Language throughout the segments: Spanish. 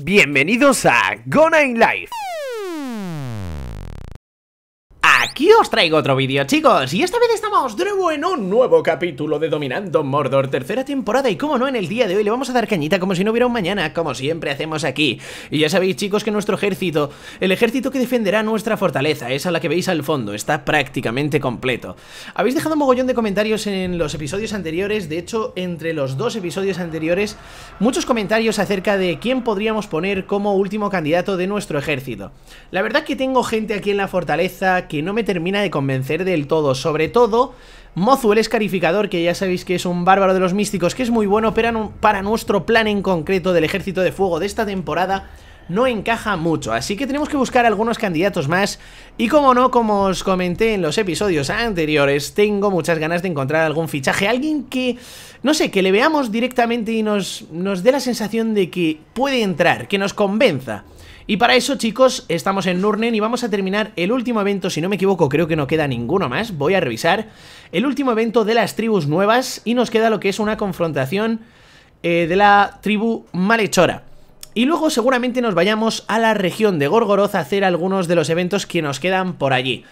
Bienvenidos a Gonna in Life. Aquí os traigo otro vídeo chicos Y esta vez estamos de nuevo en un nuevo capítulo de Dominando Mordor Tercera temporada y como no en el día de hoy le vamos a dar cañita como si no hubiera un mañana Como siempre hacemos aquí Y ya sabéis chicos que nuestro ejército, el ejército que defenderá nuestra fortaleza es a la que veis al fondo, está prácticamente completo Habéis dejado un mogollón de comentarios en los episodios anteriores De hecho entre los dos episodios anteriores Muchos comentarios acerca de quién podríamos poner como último candidato de nuestro ejército La verdad que tengo gente aquí en la fortaleza que no me termina de convencer del todo. Sobre todo, Mozu el escarificador, que ya sabéis que es un bárbaro de los místicos, que es muy bueno, pero para nuestro plan en concreto del ejército de fuego de esta temporada no encaja mucho, así que tenemos que buscar algunos candidatos más y como no, como os comenté en los episodios anteriores, tengo muchas ganas de encontrar algún fichaje, alguien que, no sé, que le veamos directamente y nos, nos dé la sensación de que puede entrar, que nos convenza. Y para eso, chicos, estamos en Nurnen y vamos a terminar el último evento, si no me equivoco, creo que no queda ninguno más, voy a revisar, el último evento de las tribus nuevas y nos queda lo que es una confrontación eh, de la tribu malhechora. Y luego seguramente nos vayamos a la región de Gorgoroth a hacer algunos de los eventos que nos quedan por allí.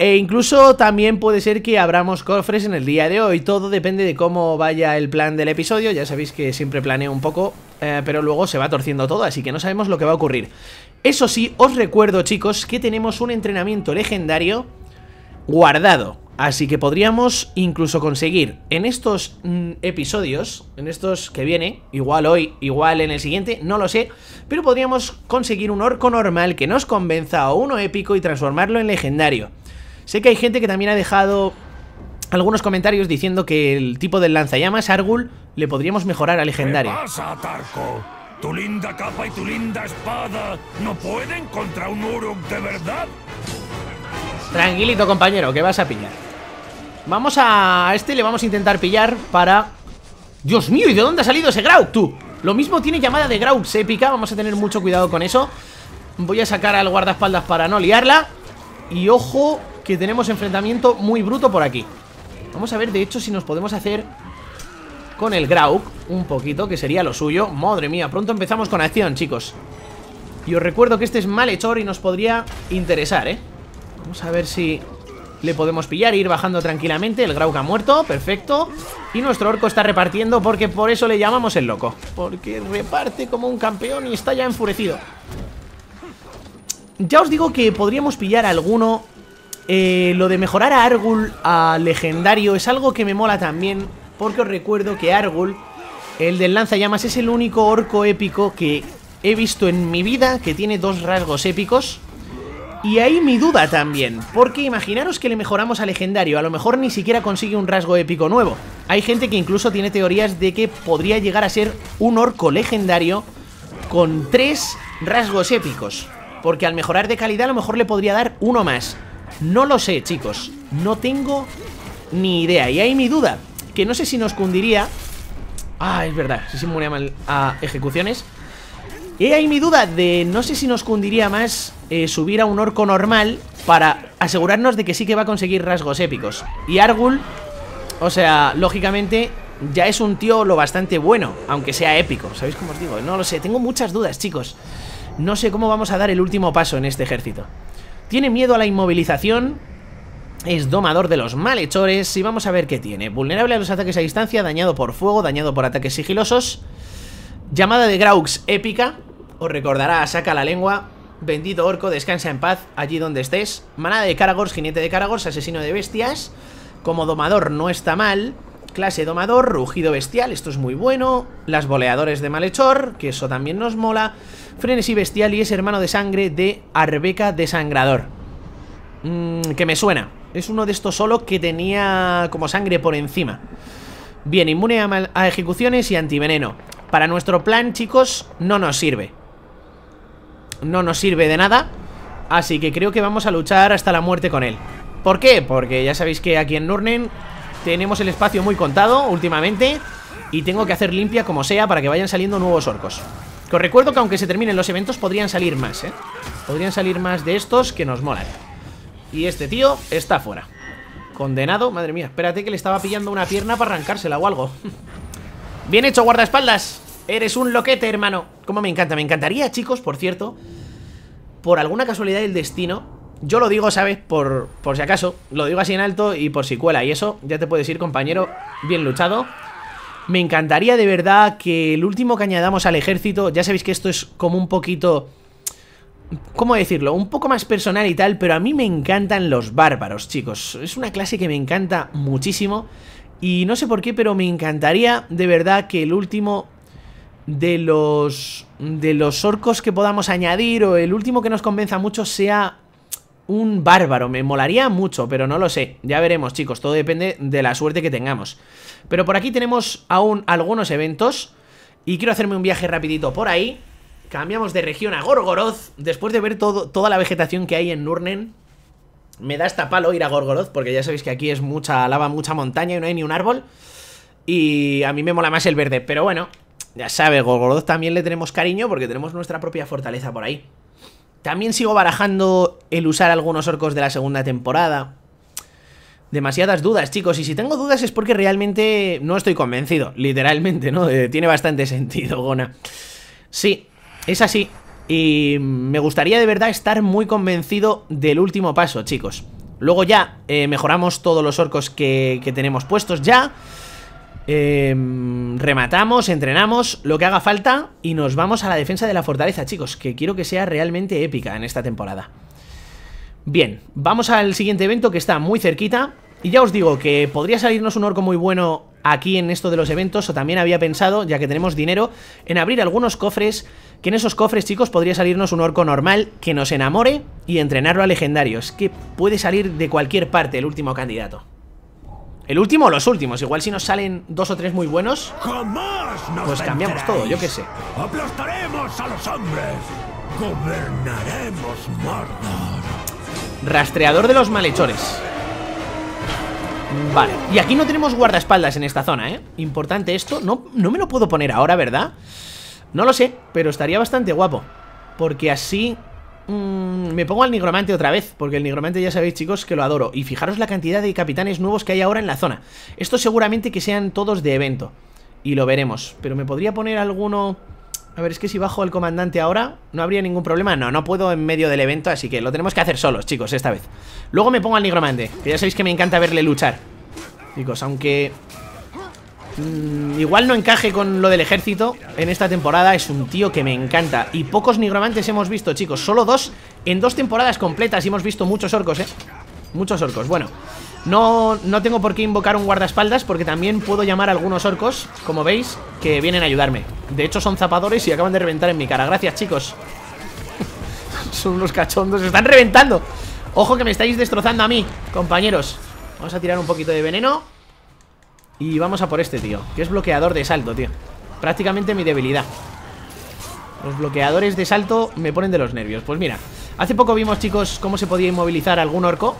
E incluso también puede ser que abramos cofres en el día de hoy. Todo depende de cómo vaya el plan del episodio. Ya sabéis que siempre planeo un poco, eh, pero luego se va torciendo todo, así que no sabemos lo que va a ocurrir. Eso sí, os recuerdo chicos que tenemos un entrenamiento legendario guardado. Así que podríamos incluso conseguir en estos mm, episodios, en estos que vienen, igual hoy, igual en el siguiente, no lo sé, pero podríamos conseguir un orco normal que nos convenza o uno épico y transformarlo en legendario. Sé que hay gente que también ha dejado algunos comentarios diciendo que el tipo del lanzallamas, Argul, le podríamos mejorar a legendario. Tu linda capa y tu linda espada no pueden contra un Uruk de verdad. Tranquilito, compañero, que vas a pillar. Vamos a este, le vamos a intentar pillar para... Dios mío, ¿y de dónde ha salido ese grau tú? Lo mismo tiene llamada de Grout épica Vamos a tener mucho cuidado con eso Voy a sacar al guardaespaldas para no liarla Y ojo que tenemos enfrentamiento muy bruto por aquí Vamos a ver de hecho si nos podemos hacer con el Grauk un poquito, que sería lo suyo. Madre mía, pronto empezamos con acción, chicos. Y os recuerdo que este es malhechor y nos podría interesar, ¿eh? Vamos a ver si le podemos pillar ir bajando tranquilamente. El Grauk ha muerto, perfecto. Y nuestro orco está repartiendo porque por eso le llamamos el loco. Porque reparte como un campeón y está ya enfurecido. Ya os digo que podríamos pillar a alguno. Eh, lo de mejorar a Argul a legendario es algo que me mola también. Porque os recuerdo que Argul, el del lanzallamas, es el único orco épico que he visto en mi vida que tiene dos rasgos épicos. Y ahí mi duda también, porque imaginaros que le mejoramos a legendario, a lo mejor ni siquiera consigue un rasgo épico nuevo. Hay gente que incluso tiene teorías de que podría llegar a ser un orco legendario con tres rasgos épicos, porque al mejorar de calidad a lo mejor le podría dar uno más. No lo sé, chicos, no tengo ni idea, y ahí mi duda no sé si nos cundiría. Ah, es verdad, si sí, muere mal a ejecuciones. Y ahí mi duda de no sé si nos cundiría más eh, subir a un orco normal para asegurarnos de que sí que va a conseguir rasgos épicos. Y Argul, o sea, lógicamente ya es un tío lo bastante bueno, aunque sea épico. ¿Sabéis cómo os digo? No lo sé, tengo muchas dudas, chicos. No sé cómo vamos a dar el último paso en este ejército. Tiene miedo a la inmovilización, es domador de los malhechores y vamos a ver qué tiene. Vulnerable a los ataques a distancia, dañado por fuego, dañado por ataques sigilosos. Llamada de Graux épica, os recordará, saca la lengua. Bendito orco, descansa en paz allí donde estés. Manada de Karagors, jinete de Karagors, asesino de bestias. Como domador no está mal. Clase domador, rugido bestial, esto es muy bueno. Las boleadores de malhechor, que eso también nos mola. Frenesí bestial y es hermano de sangre de Arbeca desangrador. sangrador mm, que me suena, es uno de estos solo que tenía como sangre por encima. Bien, inmune a, a ejecuciones y antiveneno. Para nuestro plan, chicos, no nos sirve. No nos sirve de nada. Así que creo que vamos a luchar hasta la muerte con él. ¿Por qué? Porque ya sabéis que aquí en Nurnen tenemos el espacio muy contado últimamente y tengo que hacer limpia como sea para que vayan saliendo nuevos orcos. Que os recuerdo que aunque se terminen los eventos podrían salir más, ¿eh? Podrían salir más de estos que nos molan. Y este tío está fuera Condenado, madre mía Espérate que le estaba pillando una pierna para arrancársela o algo Bien hecho, guardaespaldas Eres un loquete, hermano Como me encanta, me encantaría, chicos, por cierto Por alguna casualidad del destino yo lo digo, ¿sabes? Por, por si acaso Lo digo así en alto y por si cuela Y eso ya te puedes ir, compañero Bien luchado Me encantaría de verdad que el último que añadamos al ejército Ya sabéis que esto es como un poquito ¿Cómo decirlo? Un poco más personal y tal, pero a mí me encantan los bárbaros, chicos. Es una clase que me encanta muchísimo. Y no sé por qué, pero me encantaría de verdad que el último de los de los orcos que podamos añadir o el último que nos convenza mucho sea un bárbaro. Me molaría mucho, pero no lo sé. Ya veremos, chicos. Todo depende de la suerte que tengamos. Pero por aquí tenemos aún algunos eventos. Y quiero hacerme un viaje rapidito por ahí. Cambiamos de región a Gorgoroth. Después de ver toda la vegetación que hay en Nurnen, me da hasta palo ir a Gorgoroth, porque ya sabéis que aquí es mucha lava, mucha montaña y no hay ni un árbol. Y a mí me mola más el verde, pero bueno, ya sabe, Gorgoroth también le tenemos cariño porque tenemos nuestra propia fortaleza por ahí. También sigo barajando el usar algunos orcos de la segunda temporada. Demasiadas dudas, chicos, y si tengo dudas es porque realmente no estoy convencido, literalmente, ¿no? tiene bastante sentido, Gona. Sí, es así. Y me gustaría de verdad estar muy convencido del último paso, chicos. Luego ya eh, mejoramos todos los orcos que, tenemos puestos ya. Em, rematamos, entrenamos, lo que haga falta y nos vamos a la defensa de la fortaleza, chicos, que quiero que sea realmente épica en esta temporada. Bien, vamos al siguiente evento que está muy cerquita. Y ya os digo que podría salirnos un orco muy bueno aquí en esto de los eventos o también había pensado, ya que tenemos dinero, en abrir algunos cofres, que en esos cofres, chicos, podría salirnos un orco normal que nos enamore y entrenarlo a legendarios, que puede salir de cualquier parte el último candidato. El último o los últimos, igual si nos salen dos o tres muy buenos, pues cambiamos todo, yo qué sé. Aplastaremos a los hombres, Rastreador de los malhechores. Vale, y aquí no tenemos guardaespaldas en esta zona, ¿eh? Importante esto, no, no me lo puedo poner ahora, ¿verdad? No lo sé, pero estaría bastante guapo Porque así mm, Me pongo al nigromante otra vez Porque el nigromante ya sabéis chicos que lo adoro Y fijaros la cantidad de capitanes nuevos que hay ahora en la zona Esto seguramente que sean todos de evento Y lo veremos Pero me podría poner alguno a ver, es que si bajo al comandante ahora No habría ningún problema, no, no puedo en medio del evento Así que lo tenemos que hacer solos, chicos, esta vez Luego me pongo al nigromante, que ya sabéis que me encanta verle luchar Chicos, aunque mm, Igual no encaje con lo del ejército En esta temporada es un tío que me encanta Y pocos nigromantes hemos visto, chicos Solo dos, en dos temporadas completas Y hemos visto muchos orcos, eh Muchos orcos, bueno no, no tengo por qué invocar un guardaespaldas porque también puedo llamar a algunos orcos, como veis, que vienen a ayudarme. De hecho son zapadores y acaban de reventar en mi cara. Gracias, chicos. son unos cachondos, están reventando. Ojo que me estáis destrozando a mí, compañeros. Vamos a tirar un poquito de veneno. Y vamos a por este, tío. Que es bloqueador de salto, tío. Prácticamente mi debilidad. Los bloqueadores de salto me ponen de los nervios. Pues mira, hace poco vimos, chicos, cómo se podía inmovilizar algún orco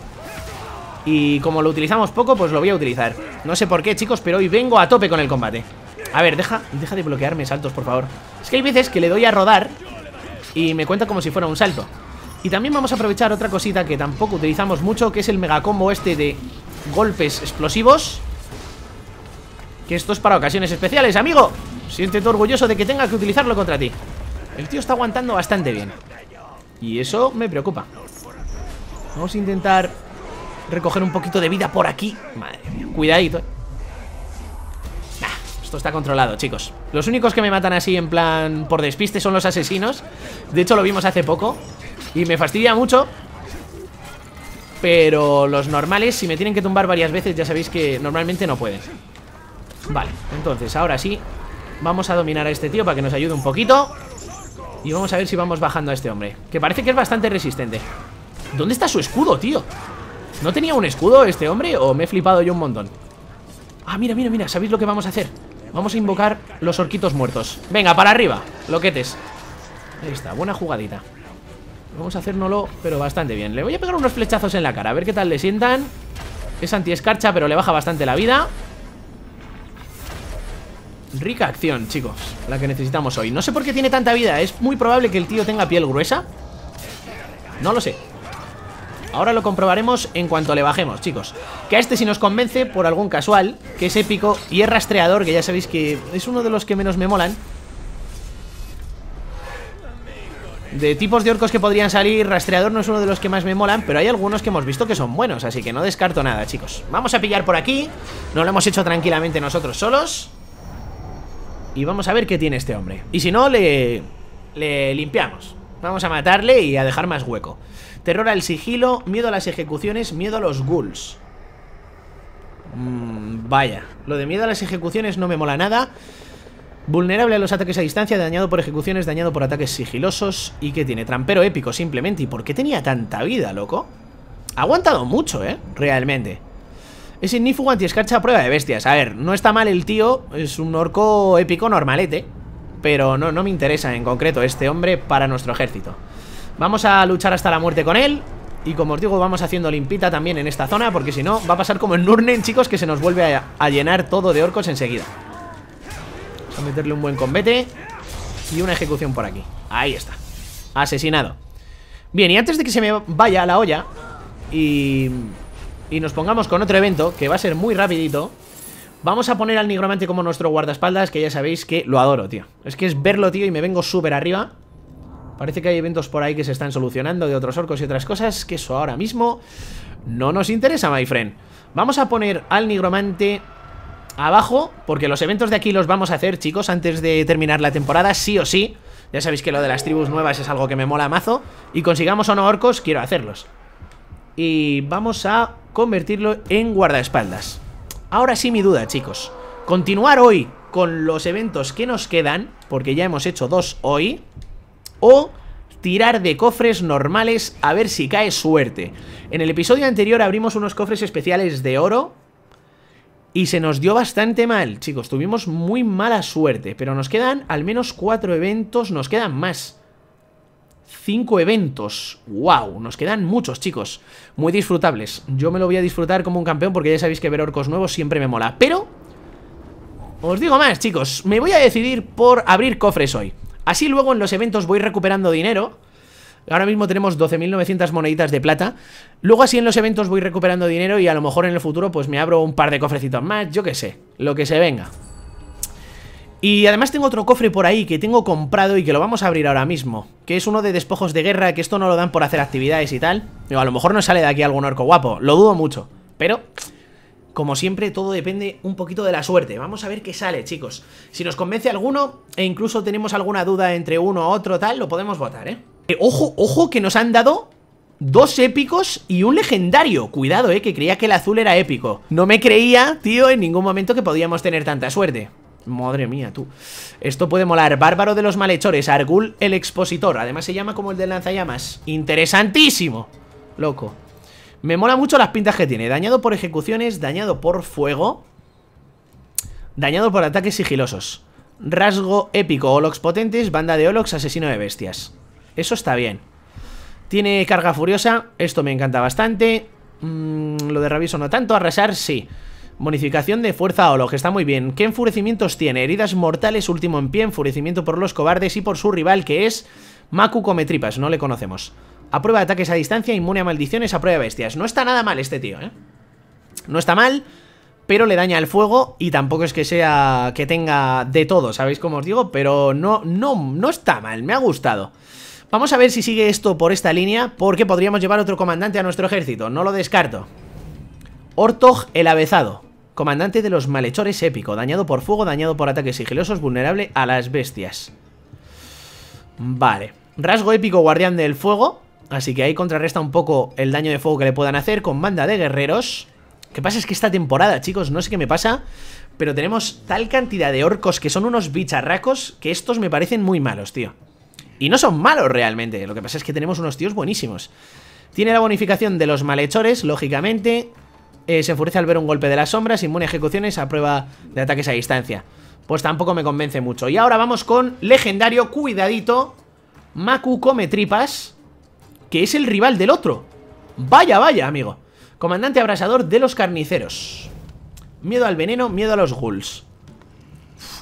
y como lo utilizamos poco, pues lo voy a utilizar No sé por qué, chicos, pero hoy vengo a tope con el combate A ver, deja, deja de bloquearme saltos, por favor Es que hay veces que le doy a rodar Y me cuenta como si fuera un salto Y también vamos a aprovechar otra cosita que tampoco utilizamos mucho Que es el megacombo este de golpes explosivos Que esto es para ocasiones especiales, amigo Siéntete orgulloso de que tenga que utilizarlo contra ti El tío está aguantando bastante bien Y eso me preocupa Vamos a intentar recoger un poquito de vida por aquí Madre mía, cuidadito eh. Esto está controlado, chicos Los únicos que me matan así en plan por despiste son los asesinos De hecho lo vimos hace poco Y me fastidia mucho Pero los normales, si me tienen que tumbar varias veces Ya sabéis que normalmente no pueden Vale, entonces ahora sí Vamos a dominar a este tío para que nos ayude un poquito Y vamos a ver si vamos bajando a este hombre Que parece que es bastante resistente ¿Dónde está su escudo, tío? ¿No tenía un escudo este hombre o me he flipado yo un montón? Ah, mira, mira, mira, ¿sabéis lo que vamos a hacer? Vamos a invocar los orquitos muertos Venga, para arriba, loquetes Ahí está, buena jugadita Vamos a hacérnoslo, pero bastante bien Le voy a pegar unos flechazos en la cara, a ver qué tal le sientan Es antiescarcha, pero le baja bastante la vida Rica acción, chicos La que necesitamos hoy No sé por qué tiene tanta vida Es muy probable que el tío tenga piel gruesa No lo sé Ahora lo comprobaremos en cuanto le bajemos, chicos Que a este si nos convence por algún casual Que es épico y es rastreador Que ya sabéis que es uno de los que menos me molan De tipos de orcos que podrían salir Rastreador no es uno de los que más me molan Pero hay algunos que hemos visto que son buenos Así que no descarto nada, chicos Vamos a pillar por aquí No lo hemos hecho tranquilamente nosotros solos Y vamos a ver qué tiene este hombre Y si no, le... Le limpiamos Vamos a matarle y a dejar más hueco Terror al sigilo, miedo a las ejecuciones, miedo a los ghouls. Mmm, vaya, lo de miedo a las ejecuciones no me mola nada. Vulnerable a los ataques a distancia, dañado por ejecuciones, dañado por ataques sigilosos. ¿Y que tiene? Trampero épico, simplemente. ¿Y por qué tenía tanta vida, loco? Ha aguantado mucho, ¿eh? Realmente. Es ignífugo antiescarcha a prueba de bestias. A ver, no está mal el tío. Es un orco épico normalete. Pero no, no me interesa en concreto este hombre para nuestro ejército. Vamos a luchar hasta la muerte con él Y como os digo, vamos haciendo limpita también en esta zona Porque si no, va a pasar como en Nurnen, chicos Que se nos vuelve a, llenar todo de orcos enseguida Vamos a meterle un buen combate Y una ejecución por aquí Ahí está, asesinado Bien, y antes de que se me vaya a la olla Y... Y nos pongamos con otro evento Que va a ser muy rapidito Vamos a poner al nigromante como nuestro guardaespaldas, que ya sabéis que lo adoro, tío. Es que es verlo, tío, y me vengo súper arriba. Parece que hay eventos por ahí que se están solucionando de otros orcos y otras cosas, que eso ahora mismo no nos interesa, my friend. Vamos a poner al nigromante abajo, porque los eventos de aquí los vamos a hacer, chicos, antes de terminar la temporada, sí o sí. Ya sabéis que lo de las tribus nuevas es algo que me mola mazo. Y consigamos o no orcos, quiero hacerlos. Y vamos a convertirlo en guardaespaldas. Ahora sí mi duda, chicos. Continuar hoy con los eventos que nos quedan, porque ya hemos hecho dos hoy o tirar de cofres normales a ver si cae suerte. En el episodio anterior abrimos unos cofres especiales de oro y se nos dio bastante mal, chicos, tuvimos muy mala suerte, pero nos quedan al menos cuatro eventos, nos quedan más. Cinco eventos, wow, nos quedan muchos chicos, muy disfrutables. Yo me lo voy a disfrutar como un campeón porque ya sabéis que ver orcos nuevos siempre me mola, pero... Os digo más chicos, me voy a decidir por abrir cofres hoy. Así luego en los eventos voy recuperando dinero. Ahora mismo tenemos 12.900 moneditas de plata. Luego así en los eventos voy recuperando dinero y a lo mejor en el futuro pues me abro un par de cofrecitos más, yo qué sé, lo que se venga. Y además tengo otro cofre por ahí que tengo comprado y que lo vamos a abrir ahora mismo, que es uno de despojos de guerra, que esto no lo dan por hacer actividades y tal. O a lo mejor no sale de aquí algún orco guapo, lo dudo mucho, pero como siempre, todo depende un poquito de la suerte. Vamos a ver qué sale, chicos. Si nos convence alguno, e incluso tenemos alguna duda entre uno u otro, tal, lo podemos votar, ¿eh? ¿eh? ojo, ojo, que nos han dado dos épicos y un legendario. Cuidado, eh, que creía que el azul era épico. No me creía, tío, en ningún momento que podíamos tener tanta suerte. Madre mía, tú. Esto puede molar. Bárbaro de los malhechores, Argul el expositor. Además se llama como el de lanzallamas. Interesantísimo. Loco. Me mola mucho las pintas que tiene. Dañado por ejecuciones, dañado por fuego. Dañado por ataques sigilosos. Rasgo épico, Olox potentes, banda de Olox, asesino de bestias. Eso está bien. Tiene carga furiosa, esto me encanta bastante. Mm, lo de raviso no tanto, arrasar sí. Bonificación de fuerza que está muy bien. ¿Qué enfurecimientos tiene? Heridas mortales, último en pie, enfurecimiento por los cobardes y por su rival que es Maku Cometripas, no le conocemos. A prueba de ataques a distancia, inmune a maldiciones, a prueba de bestias. No está nada mal este tío, ¿eh? No está mal, pero le daña el fuego y tampoco es que sea que tenga de todo, ¿sabéis cómo os digo? Pero no, no, no está mal, me ha gustado. Vamos a ver si sigue esto por esta línea, porque podríamos llevar otro comandante a nuestro ejército, no lo descarto. Ortog el Avezado, comandante de los malhechores épico, dañado por fuego, dañado por ataques sigilosos, vulnerable a las bestias. Vale, rasgo épico guardián del fuego, Así que ahí contrarresta un poco el daño de fuego que le puedan hacer con banda de guerreros. qué pasa es que esta temporada, chicos, no sé qué me pasa, pero tenemos tal cantidad de orcos que son unos bicharracos que estos me parecen muy malos, tío. Y no son malos realmente, lo que pasa es que tenemos unos tíos buenísimos. Tiene la bonificación de los malhechores, lógicamente. Eh, se enfurece al ver un golpe de las sombras, inmune a ejecuciones a prueba de ataques a distancia. Pues tampoco me convence mucho. Y ahora vamos con legendario, cuidadito, Maku come tripas que es el rival del otro. Vaya, vaya, amigo. Comandante abrasador de los carniceros. Miedo al veneno, miedo a los ghouls.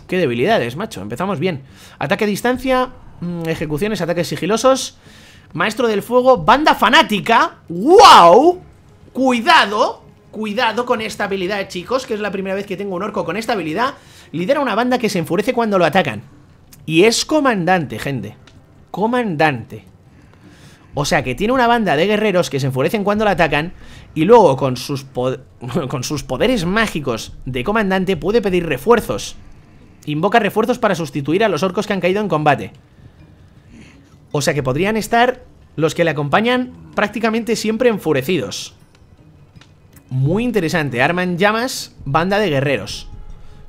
qué debilidades, macho. Empezamos bien. Ataque a distancia, mm, ejecuciones, ataques sigilosos. Maestro del fuego, banda fanática. ¡Wow! Cuidado, cuidado con esta habilidad, chicos, que es la primera vez que tengo un orco con esta habilidad. Lidera una banda que se enfurece cuando lo atacan. Y es comandante, gente. Comandante. O sea que tiene una banda de guerreros que se enfurecen cuando la atacan y luego con sus, con sus poderes mágicos de comandante puede pedir refuerzos. Invoca refuerzos para sustituir a los orcos que han caído en combate. O sea que podrían estar los que le acompañan prácticamente siempre enfurecidos. Muy interesante. Arman llamas, banda de guerreros.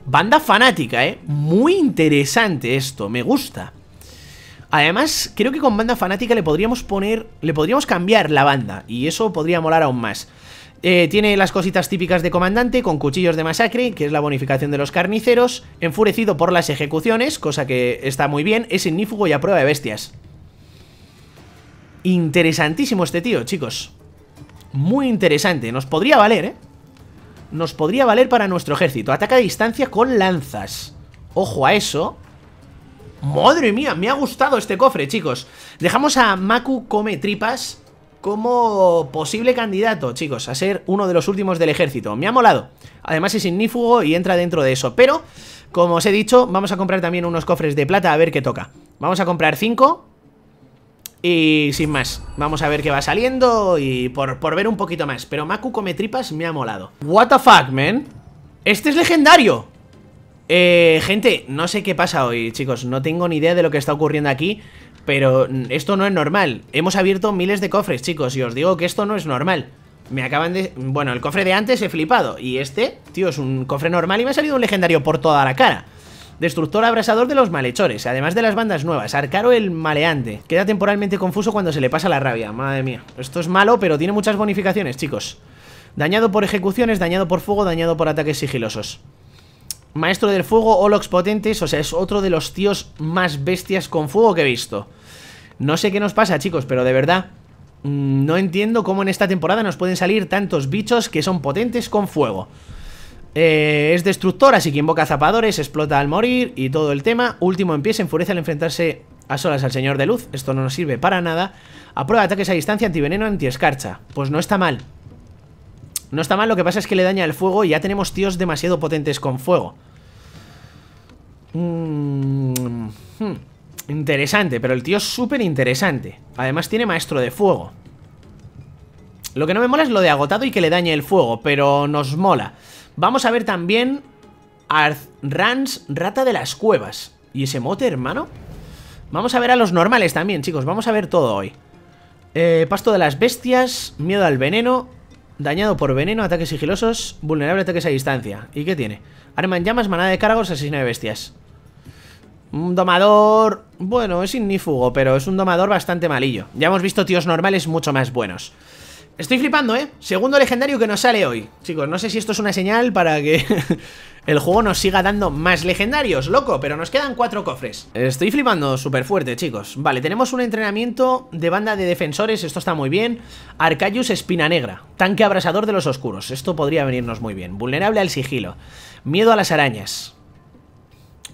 Banda fanática, ¿eh? Muy interesante esto, me gusta. Además, creo que con banda fanática le podríamos poner... Le podríamos cambiar la banda. Y eso podría molar aún más. Eh, tiene las cositas típicas de comandante, con cuchillos de masacre, que es la bonificación de los carniceros, enfurecido por las ejecuciones, cosa que está muy bien, es ignífugo y a prueba de bestias. Interesantísimo este tío, chicos. Muy interesante, nos podría valer, ¿eh? Nos podría valer para nuestro ejército. Ataca a distancia con lanzas. Ojo a eso. Madre mía, me ha gustado este cofre, chicos Dejamos a Maku Come Tripas como posible candidato, chicos, a ser uno de los últimos del ejército. Me ha molado. Además es ignífugo y entra dentro de eso. Pero, como os he dicho, vamos a comprar también unos cofres de plata a ver qué toca. Vamos a comprar cinco y sin más. Vamos a ver qué va saliendo y por, por ver un poquito más. Pero Maku come tripas me ha molado. What the fuck, man. Este es legendario. Eh, gente, no sé qué pasa hoy, chicos. No tengo ni idea de lo que está ocurriendo aquí. Pero esto no es normal. Hemos abierto miles de cofres, chicos. Y os digo que esto no es normal. Me acaban de... Bueno, el cofre de antes he flipado. Y este, tío, es un cofre normal y me ha salido un legendario por toda la cara. Destructor abrasador de los malhechores, además de las bandas nuevas. Arcaro el maleante. Queda temporalmente confuso cuando se le pasa la rabia. Madre mía. Esto es malo, pero tiene muchas bonificaciones, chicos. Dañado por ejecuciones, dañado por fuego, dañado por ataques sigilosos. Maestro del fuego, Olox potentes, o sea, es otro de los tíos más bestias con fuego que he visto. No sé qué nos pasa, chicos, pero de verdad mm, no entiendo cómo en esta temporada nos pueden salir tantos bichos que son potentes con fuego. Eh, es destructor, así que invoca zapadores, explota al morir y todo el tema. Último empieza enfurece al enfrentarse a solas al señor de luz. Esto no nos sirve para nada. Aprueba ataques a distancia, antiveneno, antiescarcha. Pues no está mal. No está mal, lo que pasa es que le daña el fuego y ya tenemos tíos demasiado potentes con fuego. Mm, hmm. Interesante, pero el tío es súper interesante. Además tiene maestro de fuego. Lo que no me mola es lo de agotado y que le dañe el fuego, pero nos mola. Vamos a ver también rans rata de las cuevas. ¿Y ese mote, hermano? Vamos a ver a los normales también, chicos. Vamos a ver todo hoy. Eh, pasto de las bestias, miedo al veneno, Dañado por veneno, ataques sigilosos, vulnerable a ataques a distancia. ¿Y qué tiene? Arma en llamas, manada de cargos, asesino de bestias. Un domador... Bueno, es ignífugo, pero es un domador bastante malillo. Ya hemos visto tíos normales mucho más buenos. Estoy flipando, ¿eh? Segundo legendario que nos sale hoy Chicos, no sé si esto es una señal para que el juego nos siga dando más legendarios, loco Pero nos quedan cuatro cofres Estoy flipando súper fuerte, chicos Vale, tenemos un entrenamiento de banda de defensores, esto está muy bien Arcayus Espina Negra, tanque abrasador de los oscuros Esto podría venirnos muy bien Vulnerable al sigilo Miedo a las arañas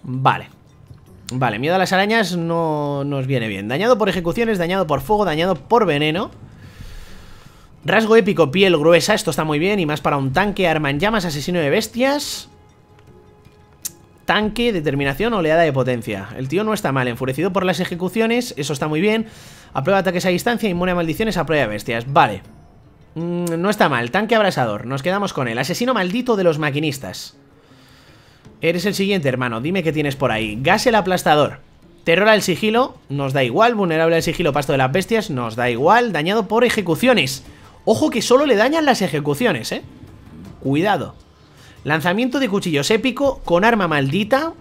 Vale Vale, miedo a las arañas no nos viene bien Dañado por ejecuciones, dañado por fuego, dañado por veneno Rasgo épico, piel gruesa, esto está muy bien Y más para un tanque, arma en llamas, asesino de bestias Tanque, determinación, oleada de potencia El tío no está mal, enfurecido por las ejecuciones Eso está muy bien aprueba ataques a distancia, inmune a maldiciones, a bestias Vale mm, No está mal, tanque abrasador, nos quedamos con él Asesino maldito de los maquinistas Eres el siguiente, hermano, dime qué tienes por ahí Gas el aplastador Terror al sigilo, nos da igual Vulnerable al sigilo, pasto de las bestias, nos da igual Dañado por ejecuciones Ojo que solo le dañan las ejecuciones, ¿eh? Cuidado. Lanzamiento de cuchillos épico con arma maldita.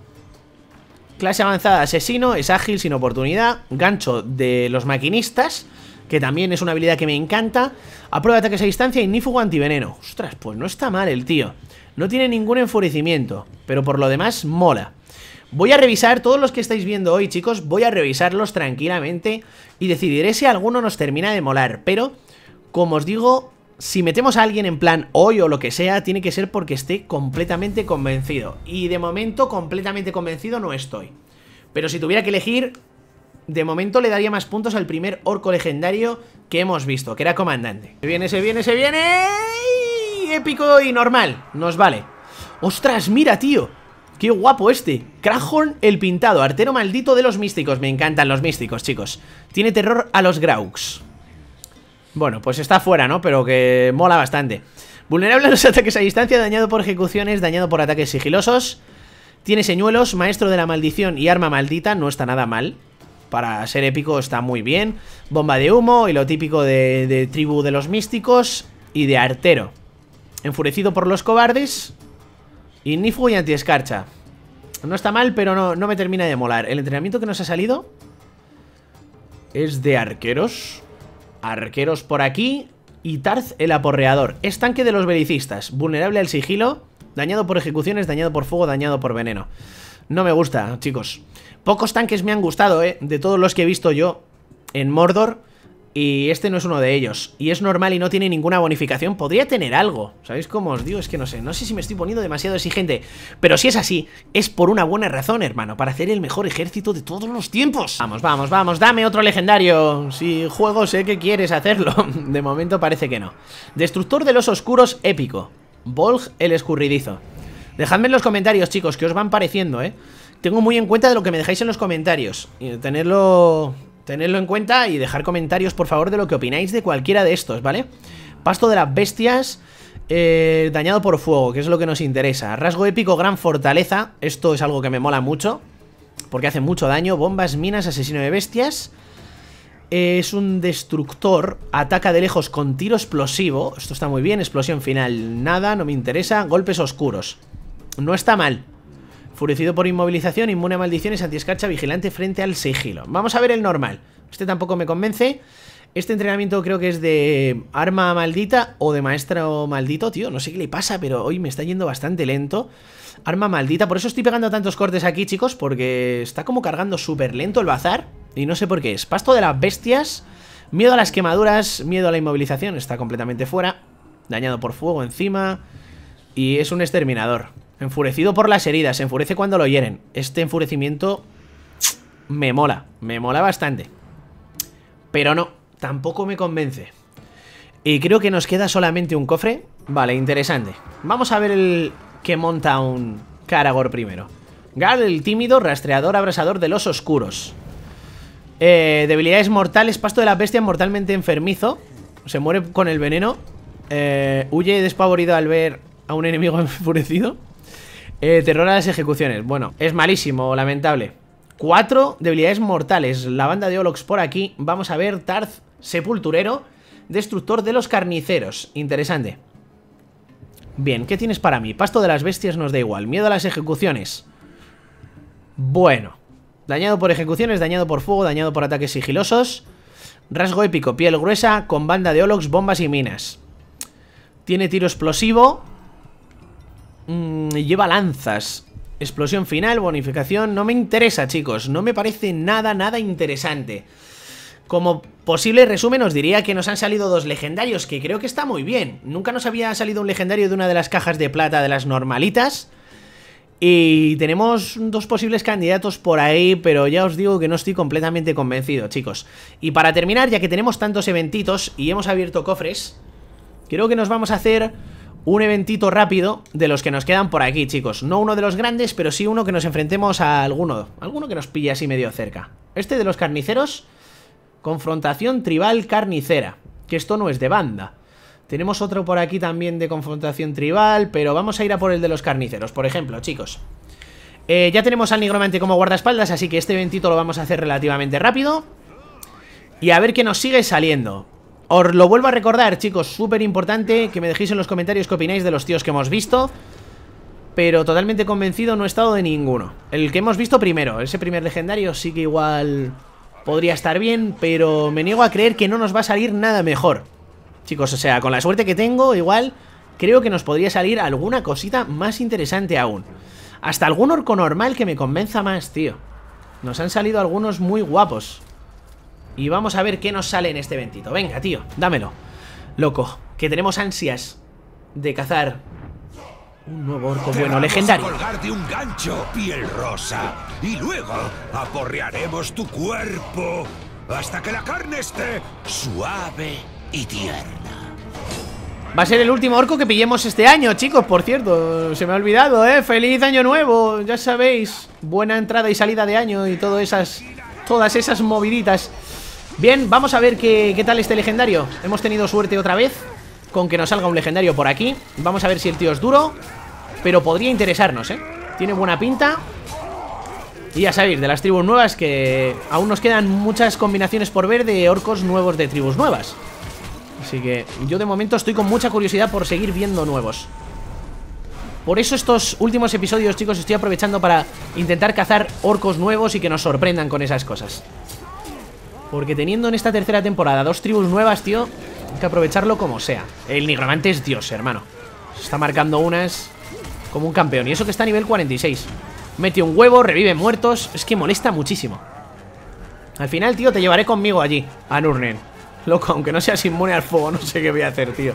Clase avanzada asesino, es ágil, sin oportunidad. Gancho de los maquinistas, que también es una habilidad que me encanta. A prueba de ataques a distancia y nífugo antiveneno. Ostras, pues no está mal el tío. No tiene ningún enfurecimiento, pero por lo demás mola. Voy a revisar, todos los que estáis viendo hoy, chicos, voy a revisarlos tranquilamente y decidiré si alguno nos termina de molar, pero como os digo, si metemos a alguien en plan hoy o lo que sea, tiene que ser porque esté completamente convencido. Y de momento completamente convencido no estoy. Pero si tuviera que elegir, de momento le daría más puntos al primer orco legendario que hemos visto, que era comandante. Se viene, se viene, se viene... épico y normal, nos vale. ¡Ostras, mira, tío! ¡Qué guapo este! Crahorn el pintado, artero maldito de los místicos. Me encantan los místicos, chicos. Tiene terror a los Graux. Bueno, pues está fuera, ¿no? Pero que mola bastante. Vulnerable a los ataques a distancia, dañado por ejecuciones, dañado por ataques sigilosos. Tiene señuelos, maestro de la maldición y arma maldita, no está nada mal. Para ser épico está muy bien. Bomba de humo y lo típico de, tribu de los místicos y de artero. Enfurecido por los cobardes. Y Nifu y antiescarcha. No está mal, pero no, no me termina de molar. El entrenamiento que nos ha salido es de arqueros. Arqueros por aquí. Y Tarz el aporreador. Es tanque de los belicistas. Vulnerable al sigilo. Dañado por ejecuciones, dañado por fuego, dañado por veneno. No me gusta, chicos. Pocos tanques me han gustado, ¿eh? De todos los que he visto yo en Mordor. Y este no es uno de ellos. Y es normal y no tiene ninguna bonificación. Podría tener algo. ¿Sabéis cómo os digo? Es que no sé. No sé si me estoy poniendo demasiado exigente. Pero si es así, es por una buena razón, hermano. Para hacer el mejor ejército de todos los tiempos. Vamos, vamos, vamos. Dame otro legendario. Si juego, sé que quieres hacerlo. De momento parece que no. Destructor de los oscuros épico. Volg el escurridizo. Dejadme en los comentarios, chicos, que os van pareciendo, ¿eh? Tengo muy en cuenta de lo que me dejáis en los comentarios. Y tenerlo Tenedlo en cuenta y dejar comentarios, por favor, de lo que opináis de cualquiera de estos, ¿vale? Pasto de las bestias, eh, dañado por fuego, que es lo que nos interesa. Rasgo épico, gran fortaleza. Esto es algo que me mola mucho, porque hace mucho daño. Bombas, minas, asesino de bestias. Eh, es un destructor, ataca de lejos con tiro explosivo. Esto está muy bien, explosión final, nada, no me interesa. Golpes oscuros. No está mal. Furecido por inmovilización, inmune a maldiciones, antiescarcha, vigilante frente al sigilo. Vamos a ver el normal. Este tampoco me convence. Este entrenamiento creo que es de arma maldita o de maestro maldito, tío. No sé qué le pasa, pero hoy me está yendo bastante lento. Arma maldita. Por eso estoy pegando tantos cortes aquí, chicos, porque está como cargando súper lento el bazar. Y no sé por qué es. Pasto de las bestias. Miedo a las quemaduras. Miedo a la inmovilización. Está completamente fuera. Dañado por fuego encima. Y es un exterminador. Enfurecido por las heridas, se enfurece cuando lo hieren. Este enfurecimiento me mola, me mola bastante. Pero no, tampoco me convence. Y creo que nos queda solamente un cofre. Vale, interesante. Vamos a ver el que monta un Caragor primero. Gal, el tímido, rastreador, abrasador de los oscuros. Eh, debilidades mortales, pasto de la bestia, mortalmente enfermizo. Se muere con el veneno. Eh, huye despavorido al ver a un enemigo enfurecido. Eh, terror a las ejecuciones. Bueno, es malísimo, lamentable. Cuatro debilidades mortales. La banda de Olox por aquí. Vamos a ver Tarz, sepulturero, destructor de los carniceros. Interesante. Bien, ¿qué tienes para mí? Pasto de las bestias nos da igual. Miedo a las ejecuciones. Bueno. Dañado por ejecuciones, dañado por fuego, dañado por ataques sigilosos. Rasgo épico, piel gruesa, con banda de Olox, bombas y minas. Tiene tiro explosivo, Mm, lleva lanzas. Explosión final, bonificación. No me interesa, chicos. No me parece nada, nada interesante. Como posible resumen os diría que nos han salido dos legendarios, que creo que está muy bien. Nunca nos había salido un legendario de una de las cajas de plata de las normalitas. Y tenemos dos posibles candidatos por ahí, pero ya os digo que no estoy completamente convencido, chicos. Y para terminar, ya que tenemos tantos eventitos y hemos abierto cofres, creo que nos vamos a hacer un eventito rápido de los que nos quedan por aquí, chicos. No uno de los grandes, pero sí uno que nos enfrentemos a alguno. Alguno que nos pille así medio cerca. Este de los carniceros, confrontación tribal carnicera. Que esto no es de banda. Tenemos otro por aquí también de confrontación tribal, pero vamos a ir a por el de los carniceros, por ejemplo, chicos. Eh, ya tenemos al nigromante como guardaespaldas, así que este eventito lo vamos a hacer relativamente rápido. Y a ver qué nos sigue saliendo. Os lo vuelvo a recordar, chicos, súper importante que me dejéis en los comentarios qué opináis de los tíos que hemos visto. Pero totalmente convencido no he estado de ninguno. El que hemos visto primero, ese primer legendario sí que igual podría estar bien, pero me niego a creer que no nos va a salir nada mejor. Chicos, o sea, con la suerte que tengo, igual creo que nos podría salir alguna cosita más interesante aún. Hasta algún orco normal que me convenza más, tío. Nos han salido algunos muy guapos. Y vamos a ver qué nos sale en este ventito. Venga, tío, dámelo. Loco, que tenemos ansias de cazar un nuevo orco bueno, legendario. un gancho, piel rosa. Y luego tu cuerpo hasta que la carne esté suave y tierna. Va a ser el último orco que pillemos este año, chicos, por cierto. Se me ha olvidado, ¿eh? ¡Feliz año nuevo! Ya sabéis, buena entrada y salida de año y todas esas... Todas esas moviditas Bien, vamos a ver qué, tal este legendario Hemos tenido suerte otra vez Con que nos salga un legendario por aquí Vamos a ver si el tío es duro Pero podría interesarnos, ¿eh? Tiene buena pinta Y ya sabéis, de las tribus nuevas que aún nos quedan muchas combinaciones por ver De orcos nuevos de tribus nuevas Así que yo de momento estoy con mucha curiosidad por seguir viendo nuevos por eso estos últimos episodios, chicos, estoy aprovechando para intentar cazar orcos nuevos y que nos sorprendan con esas cosas. Porque teniendo en esta tercera temporada dos tribus nuevas, tío, hay que aprovecharlo como sea. El nigromante es dios, hermano. está marcando unas como un campeón. Y eso que está a nivel 46. Mete un huevo, revive muertos. Es que molesta muchísimo. Al final, tío, te llevaré conmigo allí, a Nurnen. Loco, aunque no seas inmune al fuego, no sé qué voy a hacer, tío.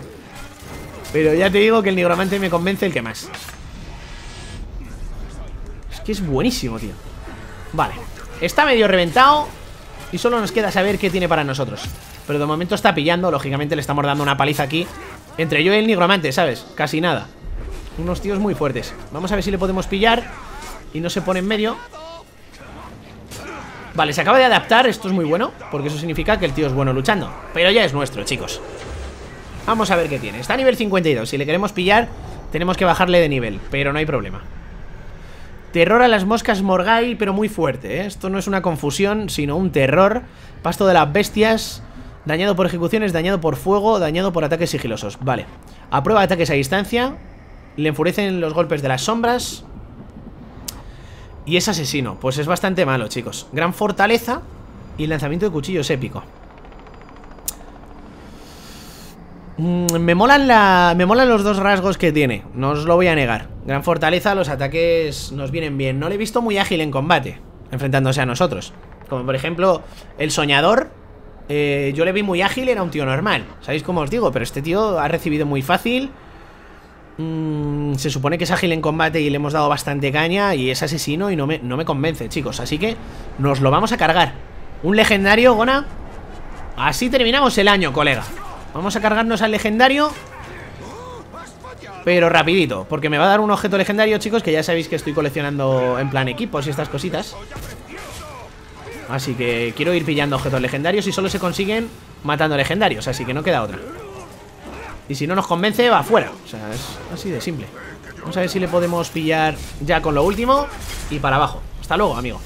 Pero ya te digo que el nigromante me convence el que más. Es que es buenísimo, tío. Vale. Está medio reventado. Y solo nos queda saber qué tiene para nosotros Pero de momento está pillando, lógicamente le estamos dando una paliza aquí Entre yo y el nigromante, ¿sabes? Casi nada Unos tíos muy fuertes Vamos a ver si le podemos pillar Y no se pone en medio Vale, se acaba de adaptar, esto es muy bueno Porque eso significa que el tío es bueno luchando Pero ya es nuestro, chicos Vamos a ver qué tiene, está a nivel 52 Si le queremos pillar, tenemos que bajarle de nivel Pero no hay problema Terror a las moscas morgai, pero muy fuerte, ¿eh? Esto no es una confusión, sino un terror. Pasto de las bestias, dañado por ejecuciones, dañado por fuego, dañado por ataques sigilosos. Vale. A prueba de ataques a distancia. Le enfurecen los golpes de las sombras. Y es asesino. Pues es bastante malo, chicos. Gran fortaleza y lanzamiento de cuchillos épico. Mm, me molan, la... me molan los dos rasgos que tiene, no os lo voy a negar. Gran fortaleza, los ataques nos vienen bien. No le he visto muy ágil en combate, enfrentándose a nosotros. Como por ejemplo, el soñador. Eh, yo le vi muy ágil, era un tío normal. ¿Sabéis cómo os digo? Pero este tío ha recibido muy fácil. Mm, se supone que es ágil en combate y le hemos dado bastante caña y es asesino y no me, no me convence, chicos. Así que nos lo vamos a cargar. Un legendario, Gona. Así terminamos el año, colega. Vamos a cargarnos al legendario pero rapidito, porque me va a dar un objeto legendario, chicos Que ya sabéis que estoy coleccionando en plan equipos y estas cositas Así que quiero ir pillando objetos legendarios Y solo se consiguen matando legendarios Así que no queda otra Y si no nos convence, va afuera O sea, es así de simple Vamos a ver si le podemos pillar ya con lo último Y para abajo, hasta luego, amigo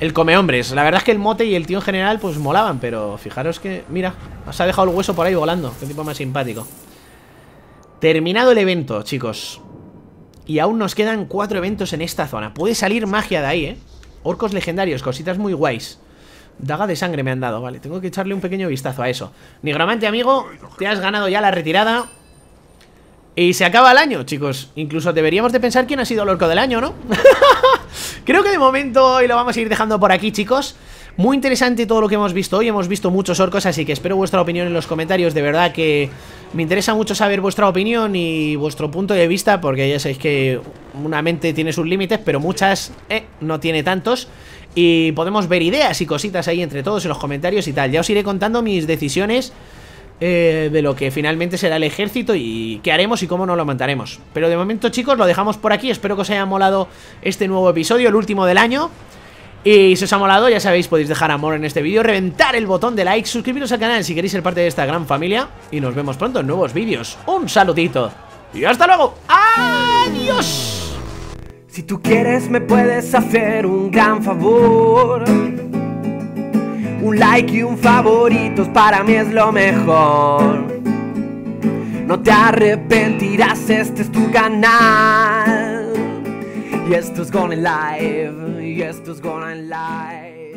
el come hombres. La verdad es que el mote y el tío en general pues molaban, pero fijaros que... Mira, se ha dejado el hueso por ahí volando. Qué tipo más simpático. Terminado el evento, chicos. Y aún nos quedan cuatro eventos en esta zona. Puede salir magia de ahí, ¿eh? Orcos legendarios, cositas muy guays. Daga de sangre me han dado, vale. Tengo que echarle un pequeño vistazo a eso. Nigromante, amigo, te has ganado ya la retirada. Y se acaba el año, chicos. Incluso deberíamos de pensar quién ha sido el orco del año, ¿no? Creo que de momento hoy lo vamos a ir dejando por aquí, chicos. Muy interesante todo lo que hemos visto hoy, hemos visto muchos orcos, así que espero vuestra opinión en los comentarios, de verdad que me interesa mucho saber vuestra opinión y vuestro punto de vista, porque ya sabéis que una mente tiene sus límites, pero muchas eh, no tiene tantos. Y podemos ver ideas y cositas ahí entre todos en los comentarios y tal. Ya os iré contando mis decisiones eh, de lo que finalmente será el ejército y qué haremos y cómo nos lo montaremos. Pero de momento, chicos, lo dejamos por aquí. Espero que os haya molado este nuevo episodio, el último del año. Y si os ha molado, ya sabéis, podéis dejar amor en este vídeo, reventar el botón de like, suscribiros al canal si queréis ser parte de esta gran familia. Y nos vemos pronto en nuevos vídeos. Un saludito. Y hasta luego. Adiós. Si tú quieres me puedes hacer un gran favor. Un like y un favorito para mí es lo mejor. No te arrepentirás, este es tu canal. Yes, to jest going live. Yes, to jest going live.